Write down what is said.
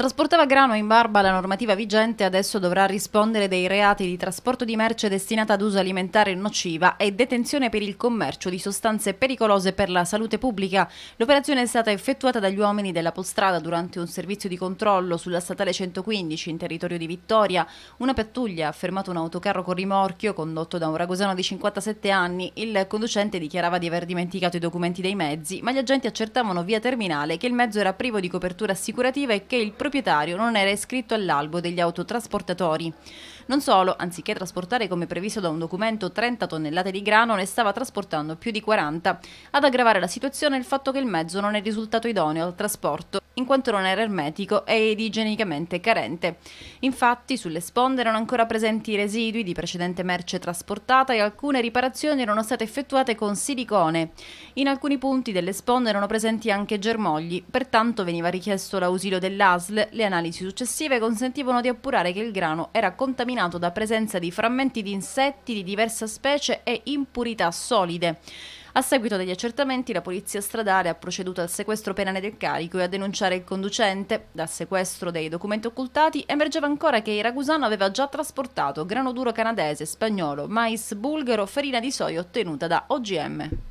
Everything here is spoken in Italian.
Trasportava grano in barba alla normativa vigente, adesso dovrà rispondere dei reati di trasporto di merce destinata ad uso alimentare nociva e detenzione per il commercio di sostanze pericolose per la salute pubblica. L'operazione è stata effettuata dagli uomini della Postrada durante un servizio di controllo sulla statale 115 in territorio di Vittoria. Una pattuglia ha fermato un autocarro con rimorchio condotto da un ragusano di 57 anni. Il conducente dichiarava di aver dimenticato i documenti dei mezzi, ma gli agenti accertavano via terminale che il mezzo era privo di copertura assicurativa e che il progetto proprietario non era iscritto all'albo degli autotrasportatori. Non solo, anziché trasportare come previsto da un documento 30 tonnellate di grano, ne stava trasportando più di 40. Ad aggravare la situazione è il fatto che il mezzo non è risultato idoneo al trasporto, in quanto non era ermetico e ed igienicamente carente. Infatti, sulle sponde erano ancora presenti residui di precedente merce trasportata e alcune riparazioni erano state effettuate con silicone. In alcuni punti delle sponde erano presenti anche germogli, pertanto veniva richiesto l'ausilio dell'AS ASL, le analisi successive consentivano di appurare che il grano era contaminato da presenza di frammenti di insetti di diversa specie e impurità solide. A seguito degli accertamenti, la polizia stradale ha proceduto al sequestro penale del carico e a denunciare il conducente. Dal sequestro dei documenti occultati emergeva ancora che il ragusano aveva già trasportato grano duro canadese, spagnolo, mais bulgaro, farina di soia ottenuta da OGM.